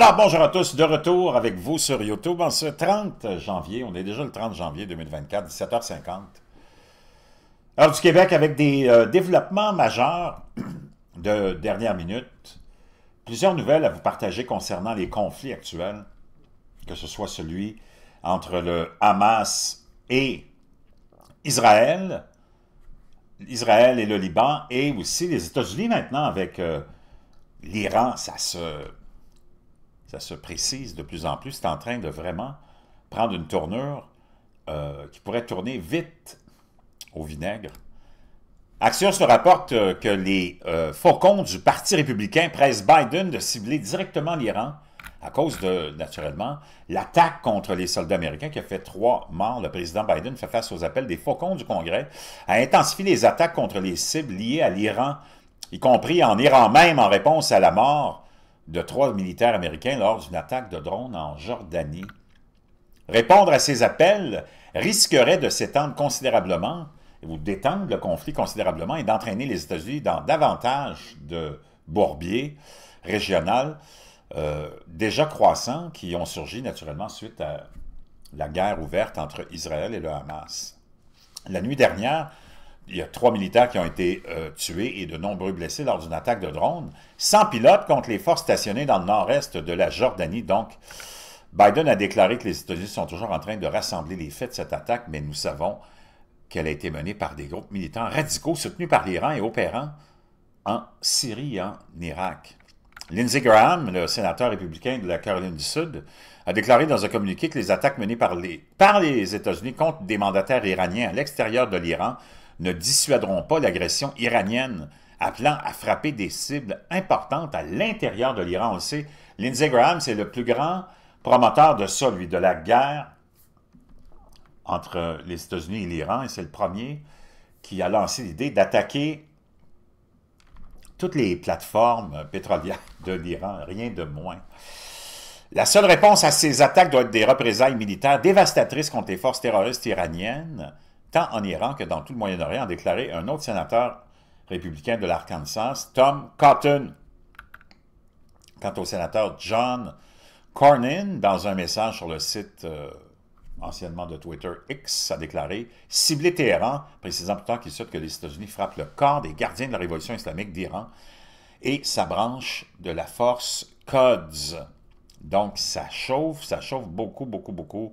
Alors, bonjour à tous, de retour avec vous sur YouTube en ce 30 janvier. On est déjà le 30 janvier 2024, 17h50. Alors, du Québec avec des euh, développements majeurs de dernière minute. Plusieurs nouvelles à vous partager concernant les conflits actuels, que ce soit celui entre le Hamas et Israël, Israël et le Liban, et aussi les États-Unis maintenant avec euh, l'Iran, ça se ça se précise de plus en plus, c'est en train de vraiment prendre une tournure euh, qui pourrait tourner vite au vinaigre. Action se rapporte euh, que les euh, faucons du Parti républicain pressent Biden de cibler directement l'Iran à cause de, naturellement, l'attaque contre les soldats américains qui a fait trois morts. Le président Biden fait face aux appels des faucons du Congrès à intensifier les attaques contre les cibles liées à l'Iran, y compris en Iran même en réponse à la mort de trois militaires américains lors d'une attaque de drone en Jordanie. Répondre à ces appels risquerait de s'étendre considérablement ou d'étendre le conflit considérablement et d'entraîner les États-Unis dans davantage de bourbiers régionaux euh, déjà croissants qui ont surgi naturellement suite à la guerre ouverte entre Israël et le Hamas. La nuit dernière, il y a trois militaires qui ont été euh, tués et de nombreux blessés lors d'une attaque de drone, sans pilote contre les forces stationnées dans le nord-est de la Jordanie. Donc, Biden a déclaré que les États-Unis sont toujours en train de rassembler les faits de cette attaque, mais nous savons qu'elle a été menée par des groupes militants radicaux soutenus par l'Iran et opérant en Syrie et en Irak. Lindsey Graham, le sénateur républicain de la Caroline du Sud, a déclaré dans un communiqué que les attaques menées par les, par les États-Unis contre des mandataires iraniens à l'extérieur de l'Iran ne dissuaderont pas l'agression iranienne, appelant à frapper des cibles importantes à l'intérieur de l'Iran. On le sait, Lindsey Graham, c'est le plus grand promoteur de celui de la guerre entre les États-Unis et l'Iran, et c'est le premier qui a lancé l'idée d'attaquer toutes les plateformes pétrolières de l'Iran, rien de moins. La seule réponse à ces attaques doit être des représailles militaires dévastatrices contre les forces terroristes iraniennes, tant en Iran que dans tout le Moyen-Orient, a déclaré un autre sénateur républicain de l'Arkansas, Tom Cotton. Quant au sénateur John Cornyn, dans un message sur le site euh, anciennement de Twitter X, a déclaré cibler Téhéran, précisant pourtant qu'il souhaite que les États-Unis frappent le corps des gardiens de la révolution islamique d'Iran et sa branche de la force Quds. Donc ça chauffe, ça chauffe beaucoup, beaucoup, beaucoup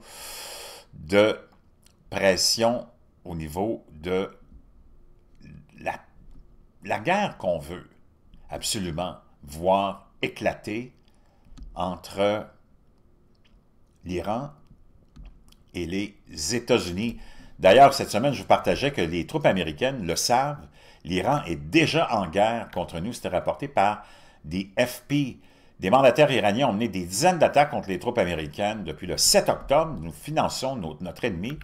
de pression au niveau de la, guerre qu'on veut absolument voir éclater entre l'Iran et les États-Unis. D'ailleurs, cette semaine, je partageais que les troupes américaines le savent, l'Iran est déjà en guerre contre nous. C'était rapporté par des FP. Des mandataires iraniens ont mené des dizaines d'attaques contre les troupes américaines depuis le 7 octobre. Nous finançons notre ennemi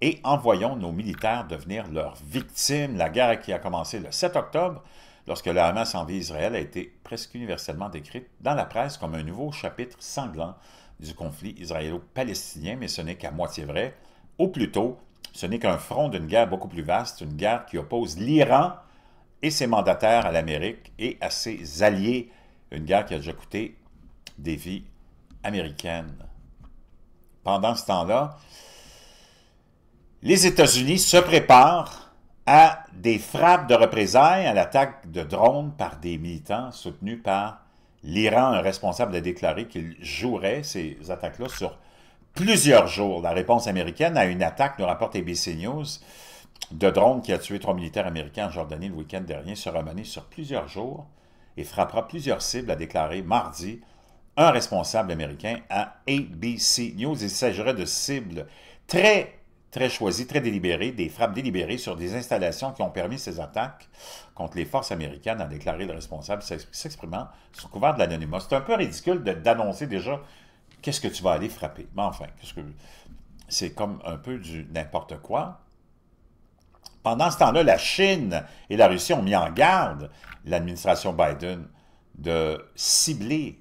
et envoyons nos militaires devenir leurs victimes. La guerre qui a commencé le 7 octobre, lorsque le Hamas envie Israël, a été presque universellement décrite dans la presse comme un nouveau chapitre sanglant du conflit israélo-palestinien, mais ce n'est qu'à moitié vrai. ou plutôt, ce n'est qu'un front d'une guerre beaucoup plus vaste, une guerre qui oppose l'Iran et ses mandataires à l'Amérique et à ses alliés, une guerre qui a déjà coûté des vies américaines. Pendant ce temps-là, les États-Unis se préparent à des frappes de représailles à l'attaque de drones par des militants soutenus par l'Iran. Un responsable a déclaré qu'il jouerait ces attaques-là sur plusieurs jours. La réponse américaine à une attaque, nous rapporte ABC News, de drones qui a tué trois militaires américains en Jordanie le week-end dernier, sera menée sur plusieurs jours et frappera plusieurs cibles, a déclaré mardi un responsable américain à ABC News. Il s'agirait de cibles très très choisi, très délibéré, des frappes délibérées sur des installations qui ont permis ces attaques contre les forces américaines, a déclaré le responsable s'exprimant sous couvert de l'anonymat. C'est un peu ridicule d'annoncer déjà qu'est-ce que tu vas aller frapper. Mais enfin, quest c'est comme un peu du n'importe quoi. Pendant ce temps-là, la Chine et la Russie ont mis en garde l'administration Biden de cibler,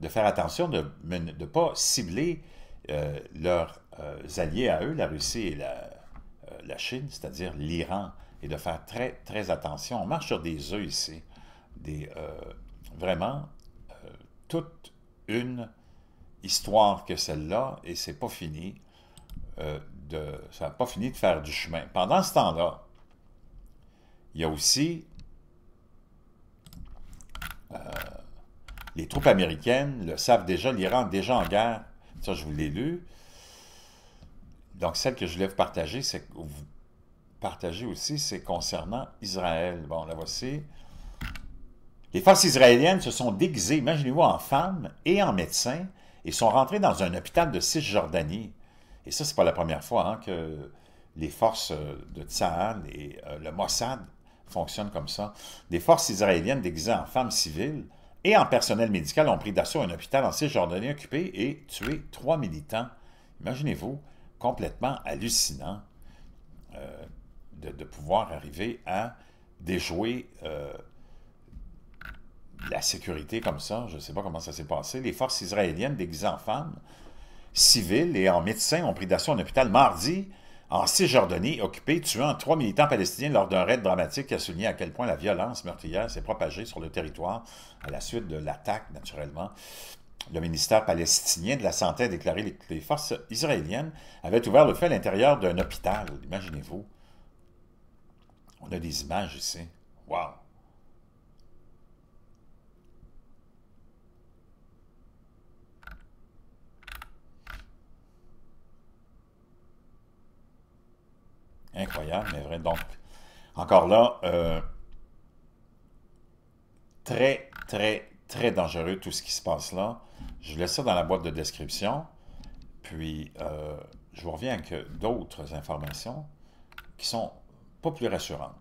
de faire attention, de ne pas cibler euh, leur euh, alliés à eux, la Russie et euh, la, Chine, c'est-à-dire l'Iran, et de faire très, très attention. On marche sur des œufs ici. Des, euh, vraiment, toute une histoire que celle-là, et c'est pas fini. ça n'a pas fini de faire du chemin. Pendant ce temps-là, il y a aussi les troupes américaines le savent déjà, l'Iran est déjà en guerre, ça je vous l'ai lu, donc, celle que je voulais vous partager, c'est partager aussi, c'est concernant Israël. Bon, la voici. Les forces israéliennes se sont déguisées, imaginez-vous, en femmes et en médecins, et sont rentrées dans un hôpital de Cisjordanie. Et ça, ce n'est pas la première fois hein, que les forces euh, de Tsahal et euh, le Mossad fonctionnent comme ça. Des forces israéliennes déguisées en femmes civiles et en personnel médical ont pris d'assaut un hôpital en Cisjordanie occupé et tué trois militants. Imaginez-vous, complètement hallucinant euh, de, pouvoir arriver à déjouer euh, la sécurité comme ça. Je ne sais pas comment ça s'est passé. Les forces israéliennes déguisées en femmes, civiles et en médecins ont pris d'assaut un hôpital mardi en Cisjordanie occupé, tuant trois militants palestiniens lors d'un raid dramatique qui a souligné à quel point la violence meurtrière s'est propagée sur le territoire à la suite de l'attaque, naturellement, le ministère palestinien de la Santé a déclaré que les forces israéliennes avaient ouvert le feu à l'intérieur d'un hôpital. Imaginez-vous. On a des images ici. Wow! Incroyable, mais vrai. Donc, encore là, euh, très, très, très dangereux tout ce qui se passe là. Je vous laisse ça dans la boîte de description. Puis, euh, je vous reviens avec d'autres informations qui sont pas plus rassurantes.